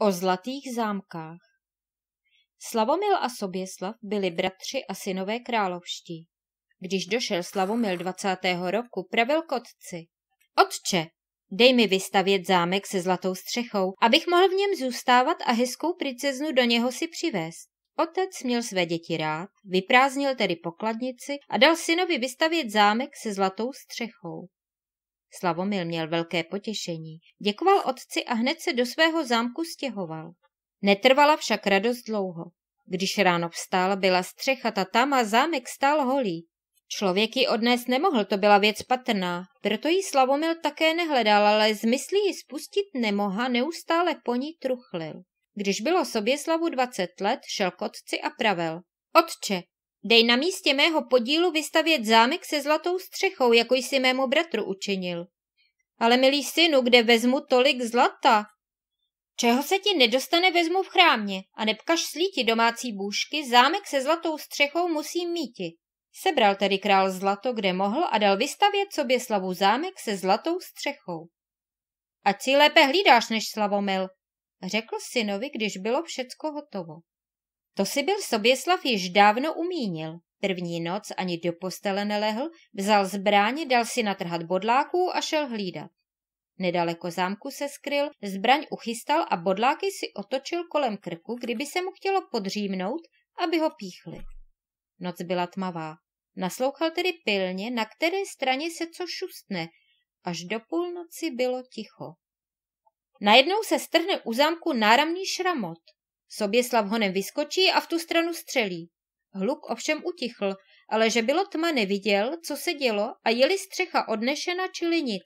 O zlatých zámkách Slavomil a Soběslav byli bratři a synové královští. Když došel Slavomil 20. roku, pravil k otci. Otče, dej mi vystavět zámek se zlatou střechou, abych mohl v něm zůstávat a hezkou princeznu do něho si přivést. Otec měl své děti rád, vyprázdnil tedy pokladnici a dal synovi vystavět zámek se zlatou střechou. Slavomil měl velké potěšení, děkoval otci a hned se do svého zámku stěhoval. Netrvala však radost dlouho. Když ráno vstal, byla střecha ta tam a zámek stál holý. Člověk ji odnes nemohl, to byla věc patrná, proto ji Slavomil také nehledal, ale z myslí ji spustit nemoha, neustále po ní truchlil. Když bylo sobě Slavu dvacet let, šel k otci a pravel. Otče, Dej na místě mého podílu vystavět zámek se zlatou střechou, jako jsi mému bratru učinil. Ale milý synu, kde vezmu tolik zlata? Čeho se ti nedostane, vezmu v chrámě a nepkaš slíti domácí bůžky, zámek se zlatou střechou musím míti. Sebral tedy král zlato, kde mohl a dal vystavět sobě slavu zámek se zlatou střechou. Ať si lépe hlídáš než slavomil, řekl synovi, když bylo všecko hotovo. To si byl Soběslav již dávno umínil. První noc ani do postele nelehl, vzal zbraň, dal si natrhat bodláků a šel hlídat. Nedaleko zámku se skryl, zbraň uchystal a bodláky si otočil kolem krku, kdyby se mu chtělo podřímnout, aby ho píchli. Noc byla tmavá. Naslouchal tedy pilně, na které straně se co šustne. Až do půlnoci bylo ticho. Najednou se strhne u zámku náramný šramot. Soběslav honem vyskočí a v tu stranu střelí. Hluk ovšem utichl, ale že bylo tma neviděl, co se dělo a jeli střecha odnešena čili nic.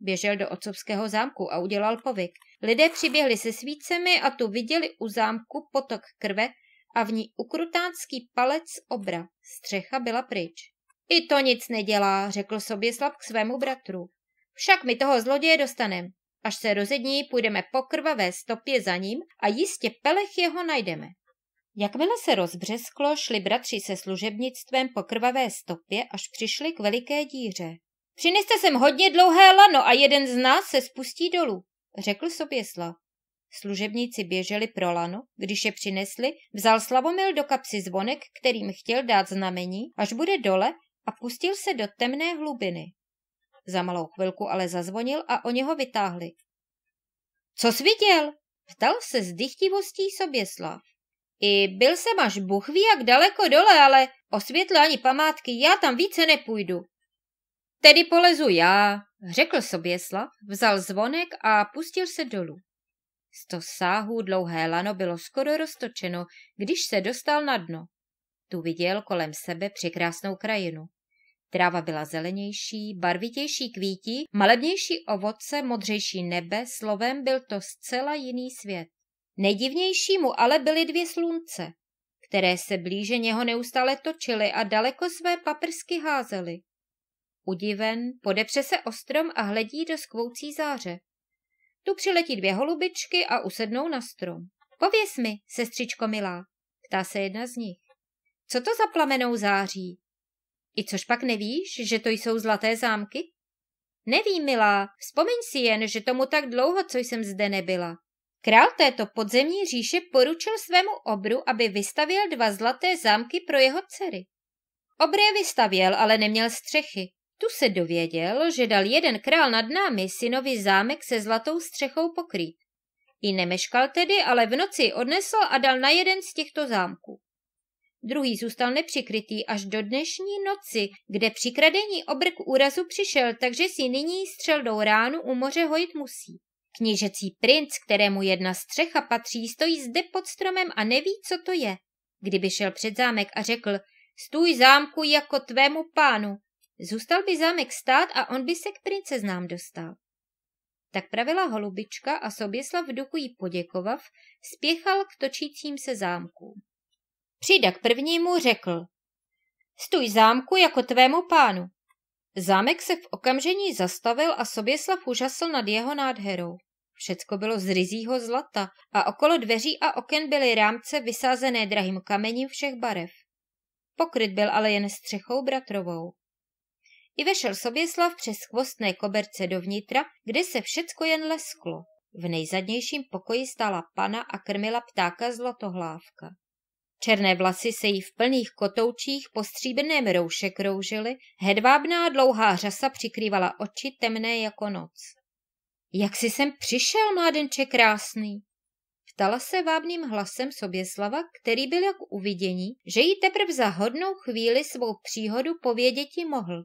Běžel do otcovského zámku a udělal povyk. Lidé přiběhli se svícemi a tu viděli u zámku potok krve a v ní ukrutánský palec obra. Střecha byla pryč. I to nic nedělá, řekl Soběslav k svému bratru. Však mi toho zloděje dostanem. Až se rozední, půjdeme po krvavé stopě za ním a jistě Pelech jeho najdeme. Jakmile se rozbřesklo, šli bratři se služebnictvem po krvavé stopě, až přišli k veliké díře. Přineste sem hodně dlouhé lano a jeden z nás se spustí dolů, řekl sobě Slav. Služebníci běželi pro lano, když je přinesli, vzal Slavomil do kapsy zvonek, kterým chtěl dát znamení, až bude dole a pustil se do temné hlubiny. Za malou chvilku ale zazvonil a o něho vytáhli. Co jsi viděl? Ptal se s dychtivostí Soběslav. I byl jsem až Bůh ví jak daleko dole, ale o světle ani památky já tam více nepůjdu. Tedy polezu já, řekl Soběslav, vzal zvonek a pustil se dolů. Sto sáhů dlouhé lano bylo skoro roztočeno, když se dostal na dno. Tu viděl kolem sebe překrásnou krajinu. Tráva byla zelenější, barvitější kvíti, malebnější ovoce, modřejší nebe, slovem byl to zcela jiný svět. Nejdivnější mu ale byly dvě slunce, které se blíže něho neustále točily a daleko své paprsky házely. Udiven podepře se o strom a hledí do skvoucí záře. Tu přiletí dvě holubičky a usednou na strom. Pověz mi, sestřičko milá, ptá se jedna z nich. Co to za plamenou září? I což pak nevíš, že to jsou zlaté zámky? Nevím, milá, vzpomeň si jen, že tomu tak dlouho, co jsem zde nebyla. Král této podzemní říše poručil svému obru, aby vystavěl dva zlaté zámky pro jeho dcery. Obr je vystavěl, ale neměl střechy. Tu se dověděl, že dal jeden král nad námi synovi zámek se zlatou střechou pokrýt. I nemeškal tedy, ale v noci odnesl a dal na jeden z těchto zámků. Druhý zůstal nepřikrytý až do dnešní noci, kde při kradení obrk úrazu přišel, takže si nyní střeldou ránu u moře hojit musí. Knížecí princ, kterému jedna střecha patří, stojí zde pod stromem a neví, co to je. Kdyby šel před zámek a řekl, stůj zámku jako tvému pánu, zůstal by zámek stát a on by se k princeznám dostal. Tak pravila holubička a Soběslav v duchu jí poděkovav, spěchal k točícím se zámkům. Přida k prvnímu řekl, stůj zámku jako tvému pánu. Zámek se v okamžení zastavil a Soběslav užasl nad jeho nádherou. Všecko bylo z ryzího zlata a okolo dveří a oken byly rámce vysázené drahým kamením všech barev. Pokryt byl ale jen střechou bratrovou. I vešel Soběslav přes chvostné koberce dovnitra, kde se všecko jen lesklo. V nejzadnějším pokoji stála pana a krmila ptáka zlatohlávka. Černé vlasy se jí v plných kotoučích po stříbrném rouše kroužily, hedvábná dlouhá řasa přikrývala oči temné jako noc. Jak si sem přišel, mládenče krásný? Ptala se vábným hlasem Soběslava, který byl jak uvidění, že jí teprve za hodnou chvíli svou příhodu povědětí mohl.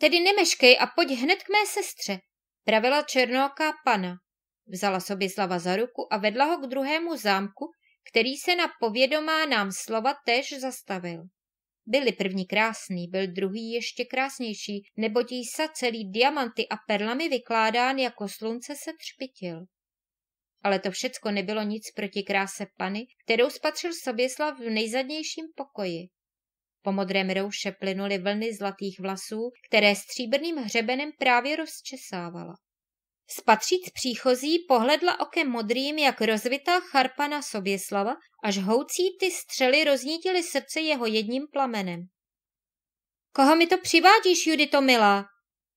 Tedy nemeškej a pojď hned k mé sestře, pravila černoká pana. Vzala Soběslava za ruku a vedla ho k druhému zámku, který se na povědomá nám slova též zastavil. Byli první krásný, byl druhý ještě krásnější, neboť jí sa celý diamanty a perlami vykládán jako slunce se třpitil. Ale to všecko nebylo nic proti kráse pany, kterou spatřil Soběslav v nejzadnějším pokoji. Po modrém rouše plynuly vlny zlatých vlasů, které stříbrným hřebenem právě rozčesávala. Spatříc příchozí pohledla okem modrým, jak rozvitá charpana Soběslava, až houcí ty střely roznítily srdce jeho jedním plamenem. Koho mi to přivádíš, Judito milá?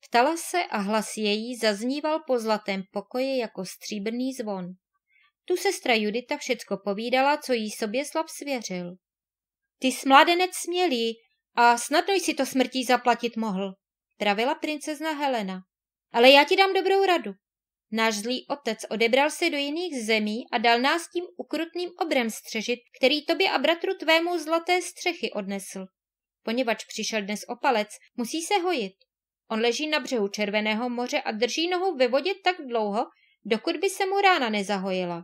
Ptala se a hlas její zazníval po zlatém pokoji jako stříbrný zvon. Tu sestra Judita všecko povídala, co jí Soběslav svěřil. Ty smládenec smělý a snadno jsi to smrtí zaplatit mohl, pravila princezna Helena. Ale já ti dám dobrou radu. Náš zlý otec odebral se do jiných zemí a dal nás tím ukrutným obrem střežit, který tobě a bratru tvému zlaté střechy odnesl. Poněvadž přišel dnes opalec, musí se hojit. On leží na břehu Červeného moře a drží nohu ve vodě tak dlouho, dokud by se mu rána nezahojila.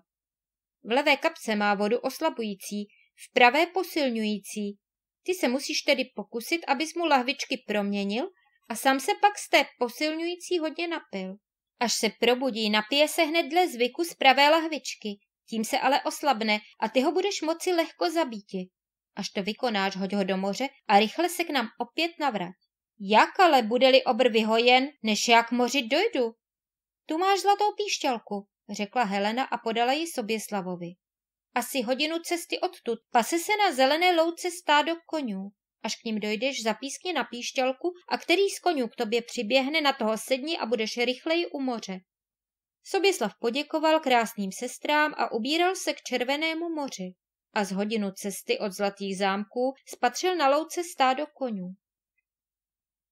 V levé kapce má vodu oslabující, v pravé posilňující. Ty se musíš tedy pokusit, abys mu lahvičky proměnil a sám se pak z té posilňující hodně napil. Až se probudí, napije se hned dle zvyku z pravé lahvičky. Tím se ale oslabne a ty ho budeš moci lehko zabíti. Až to vykonáš, hoď ho do moře a rychle se k nám opět navrať. Jak ale bude-li obr vyhojen, než já k moři dojdu? Tu máš zlatou píšťalku, řekla Helena a podala ji sobě Slavovi. Asi hodinu cesty odtud pase se na zelené louce stádo konňů. Až k ním dojdeš, zapískni na píšťalku a který z konů k tobě přiběhne, na toho sedni a budeš rychleji u moře. Soběslav poděkoval krásným sestrám a ubíral se k Červenému moři. A z hodinu cesty od Zlatých zámků spatřil na louce stádo konů.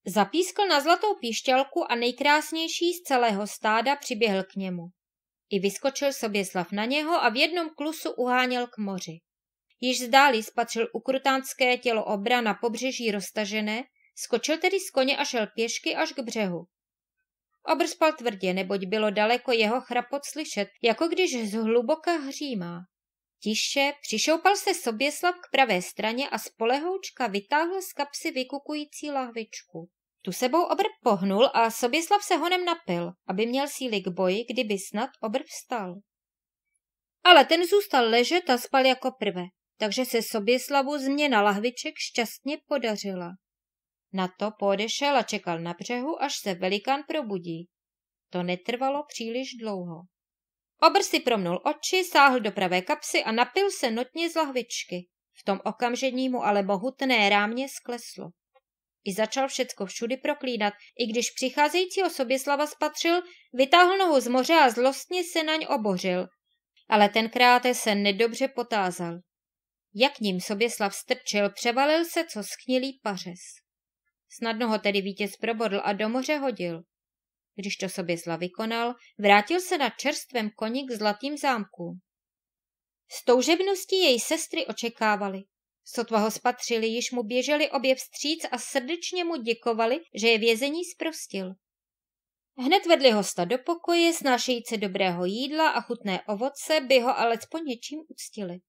Zapískl na zlatou píšťalku a nejkrásnější z celého stáda přiběhl k němu. I vyskočil Soběslav na něho a v jednom klusu uháněl k moři. Již zdáli spatřil ukrutánské tělo obra na pobřeží roztažené, skočil tedy z koně a šel pěšky až k břehu. Obr spal tvrdě, neboť bylo daleko jeho chrapot slyšet, jako když zhluboka hřímá. Tiše přišoupal se Soběslav k pravé straně a z polehoučka vytáhl z kapsy vykukující lahvičku. Tu sebou obr pohnul a Soběslav se honem napil, aby měl síly k boji, kdyby snad obr vstal. Ale ten zůstal ležet a spal jako prve takže se Soběslavu změna lahviček šťastně podařila. Na to podešel a čekal na břehu, až se velikán probudí. To netrvalo příliš dlouho. Obr si promnul oči, sáhl do pravé kapsy a napil se notně z lahvičky. V tom okamžení mu ale bohutné rámě skleslo. I začal všecko všudy proklínat, i když přicházejícího Soběslava spatřil, vytáhl nohu z moře a zlostně se naň obořil. Ale tenkrát se nedobře potázal. Jak ním Soběslav strčil, převalil se co schnilý pařez. Snadno ho tedy vítěz probodl a do moře hodil. Když to Soběslav vykonal, vrátil se na čerstvém koni k zlatým zámku. S toužebností její sestry očekávali. Sotva ho spatřili, již mu běželi obě vstříc a srdečně mu děkovali, že je vězení zprostil. Hned vedli hosta do pokoje, snášejíce dobrého jídla a chutné ovoce, by ho alespoň něčím uctili.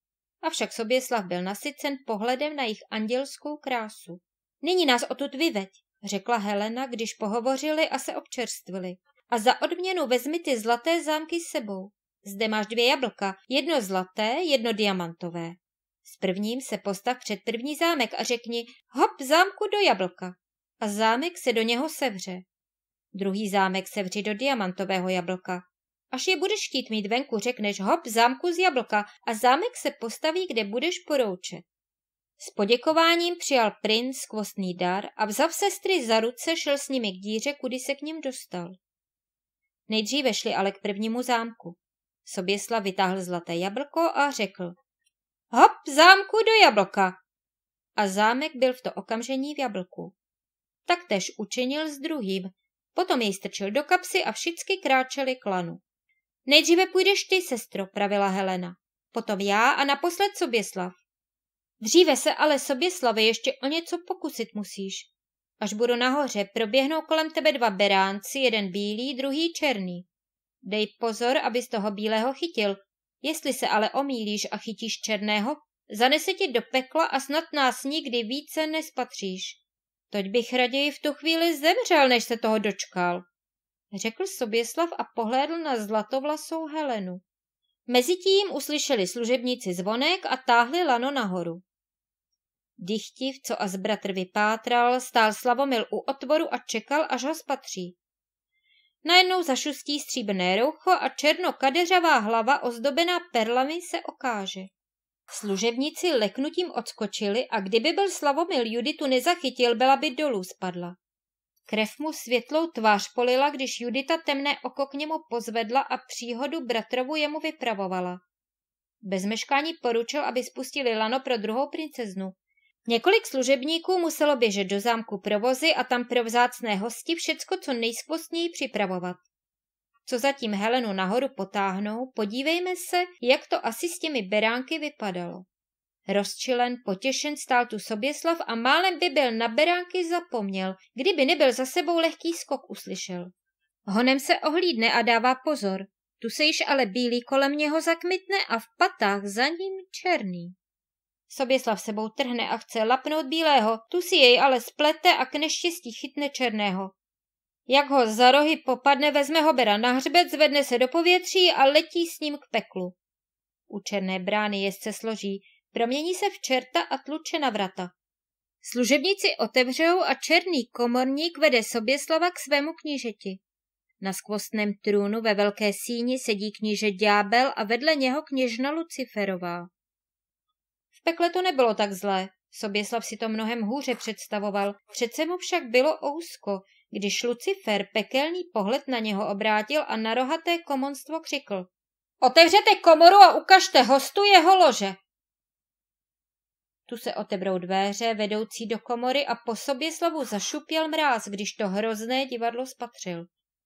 Avšak Soběslav byl nasycen pohledem na jejich andělskou krásu. Nyní nás odtud vyveď, řekla Helena, když pohovořili a se občerstvili. A za odměnu vezmi ty zlaté zámky s sebou. Zde máš dvě jablka, jedno zlaté, jedno diamantové. S prvním se postav před první zámek a řekni hop zámku do jablka. A zámek se do něho sevře. Druhý zámek sevři do diamantového jablka. Až je budeš chtít mít venku, řekneš hop zámku z jablka a zámek se postaví, kde budeš poroučet. S poděkováním přijal princ kvostný dar a vzav sestry za ruce šel s nimi k díře, kudy se k ním dostal. Nejdříve šli ale k prvnímu zámku. Soběsla vytáhl zlaté jablko a řekl Hop, zámku do jablka! A zámek byl v to okamžení v jablku. Taktež učinil s druhým. Potom jej strčil do kapsy a všichni kráčeli k lanu. Nejdříve půjdeš ty, sestro, pravila Helena. Potom já a naposled Soběslav. Dříve se ale Soběslavy ještě o něco pokusit musíš. Až budu nahoře, proběhnou kolem tebe dva beránci, jeden bílý, druhý černý. Dej pozor, abys toho bílého chytil. Jestli se ale omýlíš a chytíš černého, zanese tě do pekla a snad nás nikdy více nespatříš. Toť bych raději v tu chvíli zemřel, než se toho dočkal řekl Soběslav a pohlédl na zlatovlasou Helenu. Mezitím uslyšeli služebníci zvonek a táhli lano nahoru. Dychtiv, co a zbratr vypátral, stál Slavomil u otvoru a čekal, až ho spatří. Najednou zašustí stříbrné roucho a černokadeřavá hlava ozdobená perlami se okáže. Služebníci leknutím odskočili a kdyby byl Slavomil Juditu nezachytil, byla by dolů spadla. Krev mu světlou tvář polila, když Judita temné oko k němu pozvedla a příhodu bratrovu jemu vypravovala. Bez meškání poručil, aby spustili lano pro druhou princeznu. Několik služebníků muselo běžet do zámku provozy a tam pro vzácné hosti všecko co nejskvostněji připravovat. Co zatím Helenu nahoru potáhnou, podívejme se, jak to asi s těmi beránky vypadalo. Rozčilen, potěšen stál tu Soběslav a málem by byl na beránky zapomněl, kdyby nebyl za sebou lehký skok uslyšel. Honem se ohlídne a dává pozor. Tu se již ale bílý kolem něho zakmitne a v patách za ním černý. Soběslav sebou trhne a chce lapnout bílého, tu si jej ale splete a k neštěstí chytne černého. Jak ho za rohy popadne, vezme ho bera na hřbet, zvedne se do povětří a letí s ním k peklu. U černé brány jezdce složí, promění se v čerta a tluče na vrata. Služebníci otevřou a černý komorník vede slova k svému knížeti. Na skvostném trůnu ve velké síni sedí kníže Ďábel a vedle něho kněžna Luciferová. V pekle to nebylo tak zlé, Soběslav si to mnohem hůře představoval, přece mu však bylo ousko, když Lucifer pekelný pohled na něho obrátil a na rohaté komonstvo křikl. Otevřete komoru a ukažte hostu jeho lože. Tu se otebrou dveře vedoucí do komory a po sobě slovu zašupěl mráz, když to hrozné divadlo spatřil.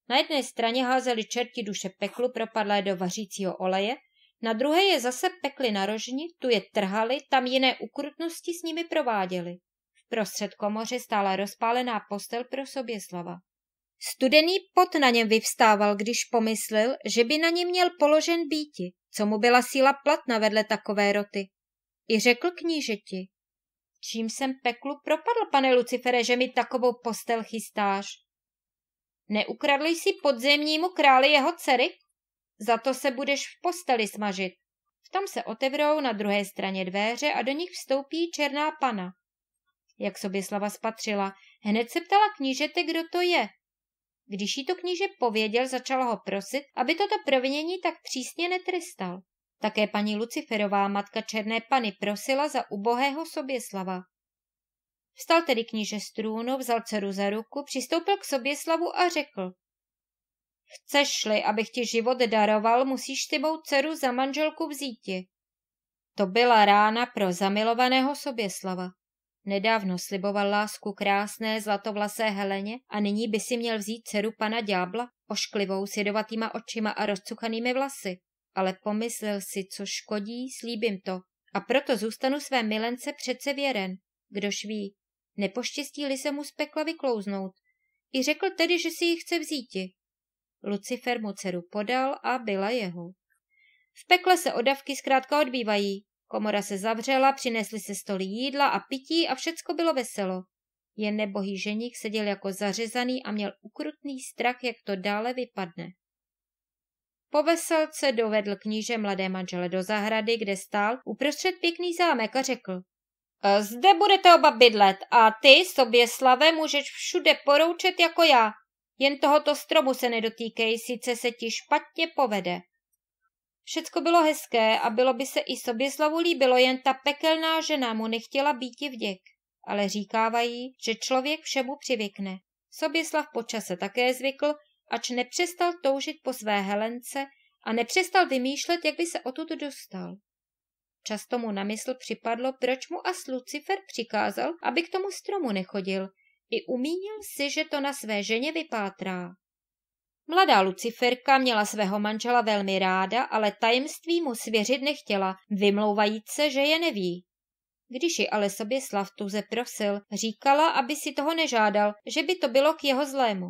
Na jedné straně házeli čerti duše peklu propadlé do vařícího oleje, na druhé je zase pekli na rožni, tu je trhali, tam jiné ukrutnosti s nimi prováděli. V prostřed komoře stála rozpálená postel pro soběslava. Studený pot na něm vyvstával, když pomyslel, že by na něm měl položen býti, co mu byla síla platna vedle takové roty. I řekl knížeti, čím jsem peklu propadl, pane Lucifere, že mi takovou postel chystáš? Neukradl jsi podzemnímu králi jeho dcery? Za to se budeš v posteli smažit. V tom se otevřou na druhé straně dveře a do nich vstoupí černá pana. Jak sobě slava spatřila, hned se ptala knížete, kdo to je. Když jí to kníže pověděl, začal ho prosit, aby toto provinění tak přísně netrestal. Také paní Luciferová, matka Černé Pany, prosila za ubohého Soběslava. Vstal tedy kníže z trůnu, vzal dceru za ruku, přistoupil k Soběslavu a řekl. Chceš-li, abych ti život daroval, musíš ty mou dceru za manželku vzíti. To byla rána pro zamilovaného Soběslava. Nedávno sliboval lásku krásné zlatovlasé Heleně a nyní by si měl vzít dceru pana ďábla, ošklivou, sjedovatýma očima a rozcuchanými vlasy ale pomyslel si, co škodí, slíbím to. A proto zůstanu své milence přece věren, kdož ví. Nepoštěstí-li se mu z pekla vyklouznout. I řekl tedy, že si ji chce vzíti. Lucifer mu dceru podal a byla jeho. V pekle se odavky zkrátka odbývají. Komora se zavřela, přinesli se stoly jídla a pití a všecko bylo veselo. Jen nebohý ženík seděl jako zařezaný a měl ukrutný strach, jak to dále vypadne. Po veselce dovedl kníže mladé manžele do zahrady, kde stál uprostřed pěkný zámek a řekl. E, zde budete oba bydlet a ty, sobě slave, můžeš všude poroučet jako já. Jen tohoto stromu se nedotýkej, sice se ti špatně povede. Všecko bylo hezké a bylo by se i Soběslavu líbilo, jen ta pekelná žena mu nechtěla být i vděk. Ale říkávají, že člověk všemu přivykne. Soběslav počase také zvykl ač nepřestal toužit po své Helence a nepřestal vymýšlet, jak by se odtud dostal. Často mu na mysl připadlo, proč mu as Lucifer přikázal, aby k tomu stromu nechodil. I umínil si, že to na své ženě vypátrá. Mladá Luciferka měla svého manžela velmi ráda, ale tajemství mu svěřit nechtěla, vymlouvajíc se, že je neví. Když ji ale sobě tuze prosil, říkala, aby si toho nežádal, že by to bylo k jeho zlému.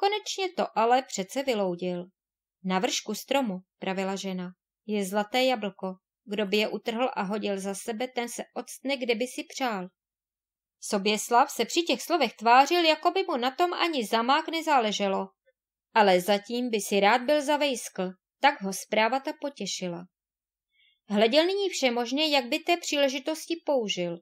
Konečně to ale přece vyloudil. Na vršku stromu, pravila žena, je zlaté jablko. Kdo by je utrhl a hodil za sebe, ten se odstne, kde by si přál. Soběslav se při těch slovech tvářil, jako by mu na tom ani zamák nezáleželo. Ale zatím by si rád byl zavejskl, tak ho zpráva ta potěšila. Hleděl nyní všemožně, jak by té příležitosti použil.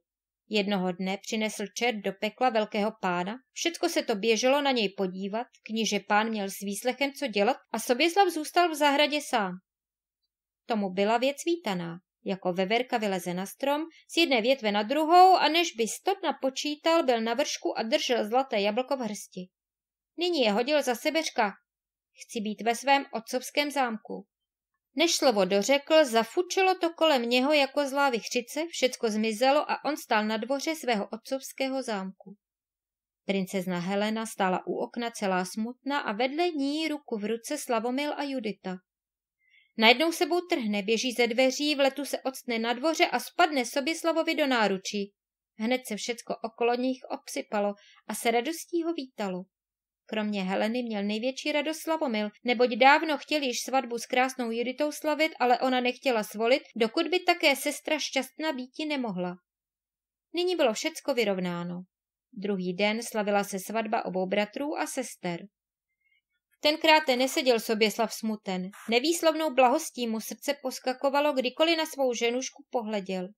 Jednoho dne přinesl čert do pekla velkého pána, všecko se to běželo na něj podívat, kníže pán měl s výslechem co dělat a Soběslav zůstal v zahradě sám. Tomu byla věc vítaná. Jako veverka vyleze na strom, z jedné větve na druhou a než by stot napočítal, byl na vršku a držel zlaté jablko v hrsti. Nyní je hodil za sebeřka. Chci být ve svém otcovském zámku. Než slovo dořekl, zafučilo to kolem něho jako zlá vychřice, všecko zmizelo a on stál na dvoře svého otcovského zámku. Princezna Helena stála u okna celá smutná a vedle ní ruku v ruce Slavomil a Judita. Najednou sebou trhne, běží ze dveří, v letu se odstne na dvoře a spadne sobě Slavovi do náručí. Hned se všecko okolo nich obsypalo a se radostí ho vítalo. Kromě Heleny měl největší radost Slavomil, neboť dávno chtěl již svatbu s krásnou Juditou slavit, ale ona nechtěla svolit, dokud by také sestra šťastná býti nemohla. Nyní bylo všecko vyrovnáno. Druhý den slavila se svatba obou bratrů a sester. Tenkrát neseděl sobě Slav smuten. Nevýslovnou blahostí mu srdce poskakovalo, kdykoliv na svou ženušku pohleděl.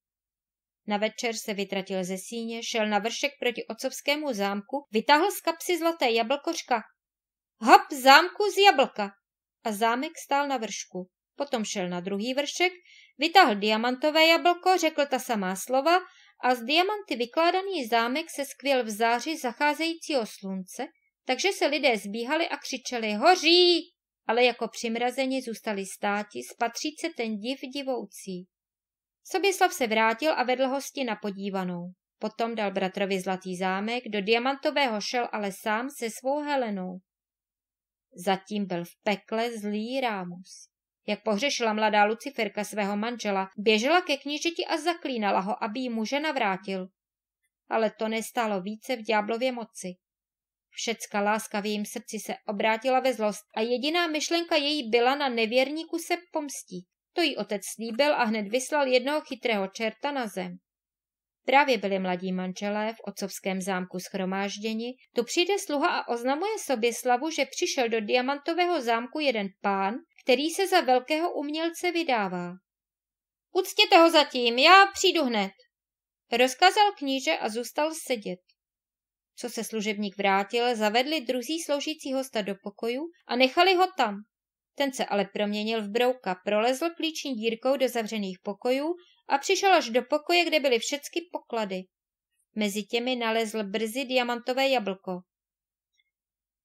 Na večer se vytratil ze síně, šel na vršek proti otcovskému zámku, vytáhl z kapsy zlaté jablkořka. Hop, zámku z jablka! A zámek stál na vršku. Potom šel na druhý vršek, vytáhl diamantové jablko, řekl ta samá slova a z diamanty vykládaný zámek se skvěl v záři zacházejícího slunce, takže se lidé zbíhali a křičeli hoří, ale jako přimrazeni zůstali státi, spatřit se ten div divoucí. Soběslav se vrátil a vedl hosti na podívanou. Potom dal bratrovi zlatý zámek, do diamantového šel ale sám se svou Helenou. Zatím byl v pekle zlý Rámus. Jak pohřešila mladá Luciferka svého manžela, běžela ke knížeti a zaklínala ho, aby jí muže navrátil. Ale to nestálo více v ďáblově moci. Všecka láska v jejím srdci se obrátila ve zlost a jediná myšlenka její byla na nevěrníku se pomstit. To jí otec slíbil a hned vyslal jednoho chytrého čerta na zem. Právě byli mladí manželé v otcovském zámku schromážděni, tu přijde sluha a oznamuje sobě slavu, že přišel do diamantového zámku jeden pán, který se za velkého umělce vydává. Uctěte ho zatím, já přijdu hned. Rozkázal kníže a zůstal sedět. Co se služebník vrátil, zavedli druzí sloužící hosta do pokoju a nechali ho tam. Ten se ale proměnil v brouka, prolezl klíční dírkou do zavřených pokojů a přišel až do pokoje, kde byly všecky poklady. Mezi těmi nalezl brzy diamantové jablko.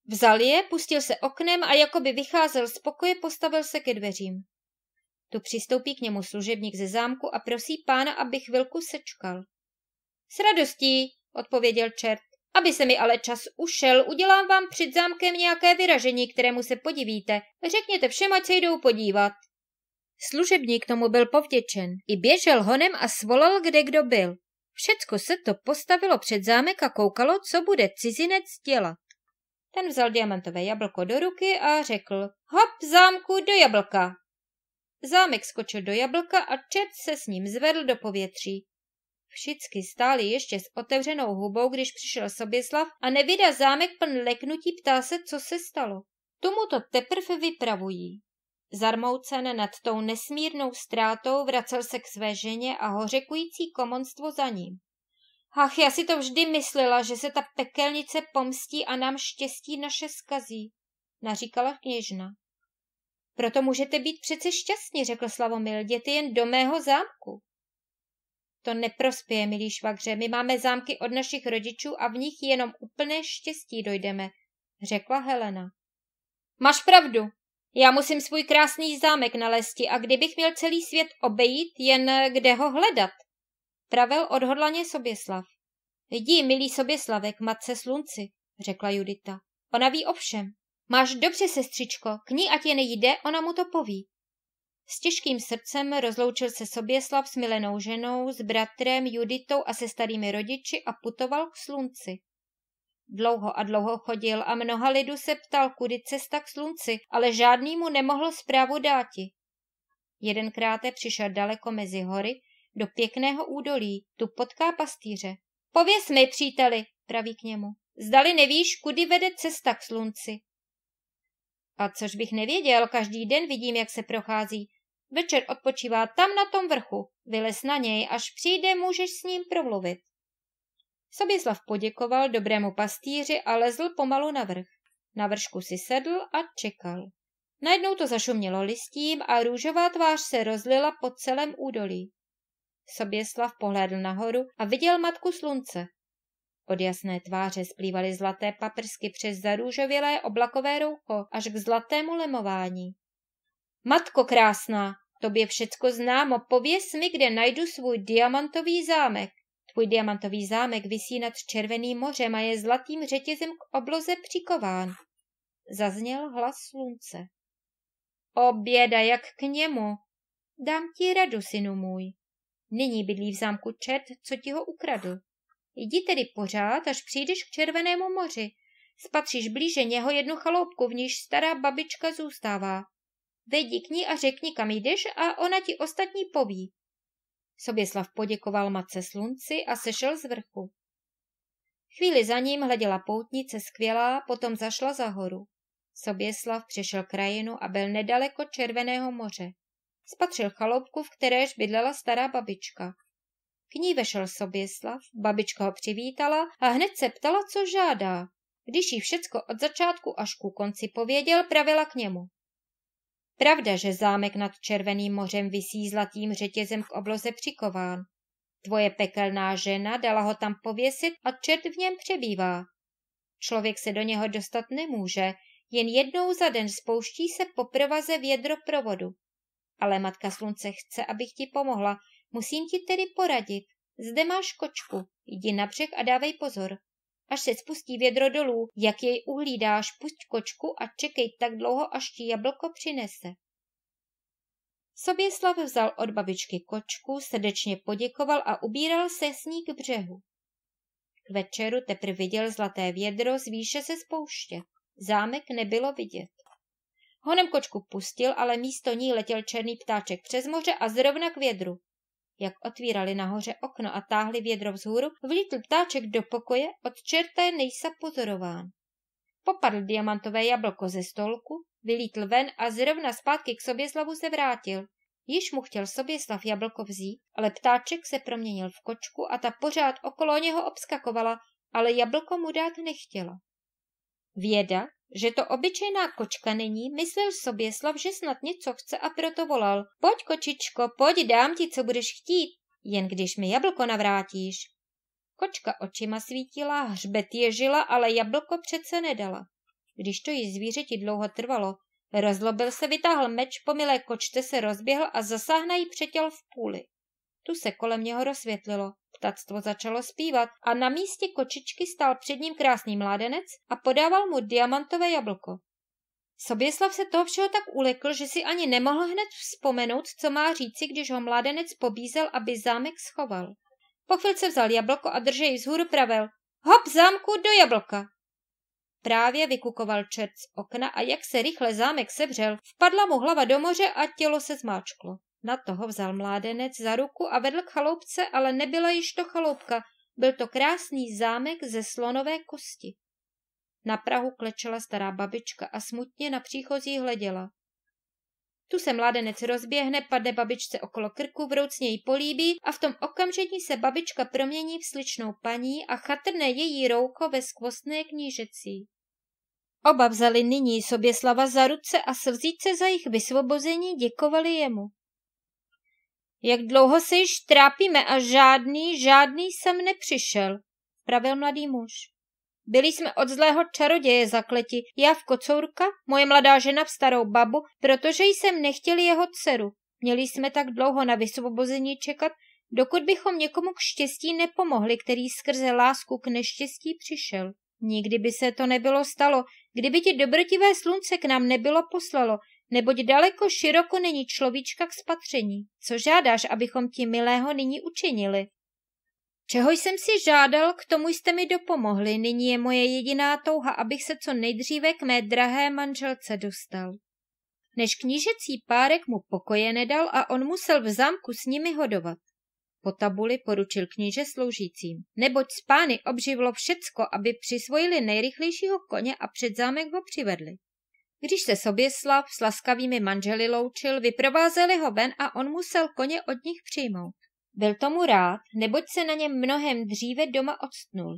Vzal je, pustil se oknem a jakoby vycházel z pokoje, postavil se ke dveřím. Tu přistoupí k němu služebník ze zámku a prosí pána, aby chvilku sečkal. S radostí, odpověděl čert. Aby se mi ale čas ušel, udělám vám před zámkem nějaké vyražení, kterému se podivíte. Řekněte všem, ať se jdou podívat. Služebník tomu byl povděčen. I běžel honem a svolal, kde kdo byl. Všecko se to postavilo před zámek a koukalo, co bude cizinec dělat. Ten vzal diamantové jablko do ruky a řekl hop zámku do jablka. Zámek skočil do jablka a čet se s ním zvedl do povětří. Všichni stáli ještě s otevřenou hubou, když přišel Soběslav a nevida zámek pln leknutí ptá se, co se stalo. Tomu to teprve vypravují. Zarmoucen nad tou nesmírnou ztrátou vracel se k své ženě a hořekující komonstvo za ním. Ach, já si to vždy myslela, že se ta pekelnice pomstí a nám štěstí naše skazí, naříkala kněžna. Proto můžete být přece šťastní, řekl Slavomil, jděte jen do mého zámku. To neprospěje, milí švagře, my máme zámky od našich rodičů a v nich jenom úplné štěstí dojdeme, řekla Helena. Máš pravdu, já musím svůj krásný zámek nalézti a kdybych měl celý svět obejít, jen kde ho hledat, pravil odhodlaně Soběslav. Jdi, milý Soběslavek, matce slunci, řekla Judita. Ona ví ovšem. Máš dobře, sestřičko, k ní ať je nejde, ona mu to poví. S těžkým srdcem rozloučil se Soběslav s milenou ženou, s bratrem Juditou a se starými rodiči a putoval k slunci. Dlouho a dlouho chodil a mnoha lidu se ptal, kudy cesta k slunci, ale žádný mu nemohl zprávu dáti. Jedenkráte přišel daleko mezi hory, do pěkného údolí, tu potká pastýře. Pověz mi, příteli, praví k němu, zdali nevíš, kudy vede cesta k slunci. A což bych nevěděl, každý den vidím, jak se prochází. Večer odpočívá tam na tom vrchu, vylez na něj, až přijde, můžeš s ním promluvit. Soběslav poděkoval dobrému pastýři a lezl pomalu na vrch. Na vršku si sedl a čekal. Najednou to zašumělo listím a růžová tvář se rozlila po celém údolí. Soběslav pohlédl nahoru a viděl matku slunce. Od jasné tváře splývaly zlaté paprsky přes zarůžovělé oblakové roucho až k zlatému lemování. Matko krásná, tobě všecko známo, pověs mi, kde najdu svůj diamantový zámek. Tvůj diamantový zámek visí nad červeným mořem a je zlatým řetězem k obloze přikován. Zazněl hlas slunce. Oběda jak k němu. Dám ti radu, synu můj. Nyní bydlí v zámku Čert, co ti ho ukradl. Jdi tedy pořád, až přijdeš k Červenému moři. Spatříš blíže něho jednu chaloupku, v níž stará babička zůstává. Vejdi k ní a řekni, kam jdeš a ona ti ostatní poví. Soběslav poděkoval matce slunci a sešel z vrchu. Chvíli za ním hleděla poutnice skvělá, potom zašla za horu. Soběslav přešel krajinu a byl nedaleko Červeného moře. Spatřil chaloupku, v kteréž bydlela stará babička. K ní vešel Soběslav, babička ho přivítala a hned se ptala, co žádá. Když jí všecko od začátku až ku konci pověděl, pravila k němu. Pravda, že zámek nad Červeným mořem visí zlatým řetězem k obloze přikován. Tvoje pekelná žena dala ho tam pověsit a čert v něm přebývá. Člověk se do něho dostat nemůže, jen jednou za den spouští se po provaze vědro provodu. Ale matka slunce chce, abych ti pomohla, Musím ti tedy poradit. Zde máš kočku, jdi na břeh a dávej pozor. Až se spustí vědro dolů, jak jej uhlídáš, pusť kočku a čekej tak dlouho, až ti jablko přinese. Soběslav vzal od babičky kočku, srdečně poděkoval a ubíral se s ní k břehu. K večeru teprve viděl zlaté vědro z výše se spouště. Zámek nebylo vidět. Honem kočku pustil, ale místo ní letěl černý ptáček přes moře a zrovna k vědru jak otvírali nahoře okno a táhli vědro vzhůru, vlítl ptáček do pokoje, od čerta je nejsa pozorován. Popadl diamantové jablko ze stolku, vylítl ven a zrovna zpátky k Soběslavu se vrátil. Již mu chtěl Soběslav jablko vzít, ale ptáček se proměnil v kočku a ta pořád okolo něho obskakovala, ale jablko mu dát nechtěla. Věda, že to obyčejná kočka není, myslel Slav, že snad něco chce a proto volal. Pojď, kočičko, pojď, dám ti, co budeš chtít, jen když mi jablko navrátíš. Kočka očima svítila, hřbet ježila, ale jablko přece nedala. Když to jí zvířeti dlouho trvalo, rozlobil se, vytáhl meč, pomilé kočce se rozběhl a zasáhna jí přetěl v půli. Tu se kolem něho rozsvětlilo, ptactvo začalo zpívat a na místě kočičky stál před ním krásný mládenec a podával mu diamantové jablko. Soběslav se toho všeho tak ulekl, že si ani nemohl hned vzpomenout, co má říci, když ho mládenec pobízel, aby zámek schoval. Po chvilce vzal jablko a držej vzhůru pravel. Hop zámku do jablka! Právě vykukoval čert z okna a jak se rychle zámek sevřel, vpadla mu hlava do moře a tělo se zmáčklo. Na toho vzal mládenec za ruku a vedl k chaloupce, ale nebyla již to chaloupka, byl to krásný zámek ze slonové kosti. Na Prahu klečela stará babička a smutně na příchozí hleděla. Tu se mládenec rozběhne, padne babičce okolo krku, vroucně ji políbí a v tom okamžení se babička promění v sličnou paní a chatrné její rouko ve skvostné knížecí. Oba vzali nyní sobě slava za ruce a slzíce za jejich vysvobození děkovali jemu. Jak dlouho se již trápíme a žádný, žádný jsem nepřišel, pravil mladý muž. Byli jsme od zlého čaroděje zakleti, já v kocourka, moje mladá žena v starou babu, protože jsem nechtěl jeho dceru. Měli jsme tak dlouho na vysvobození čekat, dokud bychom někomu k štěstí nepomohli, který skrze lásku k neštěstí přišel. Nikdy by se to nebylo stalo, kdyby ti dobrotivé slunce k nám nebylo poslalo, neboť daleko široko není človíčka k spatření. Co žádáš, abychom ti milého nyní učinili? Čeho jsem si žádal, k tomu jste mi dopomohli, nyní je moje jediná touha, abych se co nejdříve k mé drahé manželce dostal. Než knížecí párek mu pokoje nedal a on musel v zámku s nimi hodovat. Po tabuli poručil kníže sloužícím, neboť spány obživlo všecko, aby přisvojili nejrychlejšího koně a před zámek ho přivedli. Když se Soběslav s laskavými manželi loučil, vyprovázeli ho ven a on musel koně od nich přijmout. Byl tomu rád, neboť se na něm mnohem dříve doma odstnul.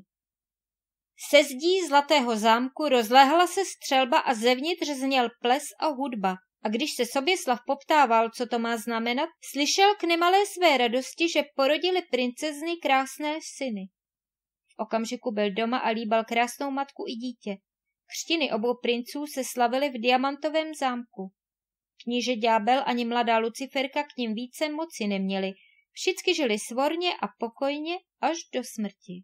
Se zdí zlatého zámku rozlehla se střelba a zevnitř zněl ples a hudba. A když se Soběslav poptával, co to má znamenat, slyšel k nemalé své radosti, že porodili princezny krásné syny. V okamžiku byl doma a líbal krásnou matku i dítě. Křtiny obou princů se slavily v diamantovém zámku. Kníže Ďábel ani mladá Luciferka k ním více moci neměli. Všichni žili svorně a pokojně až do smrti.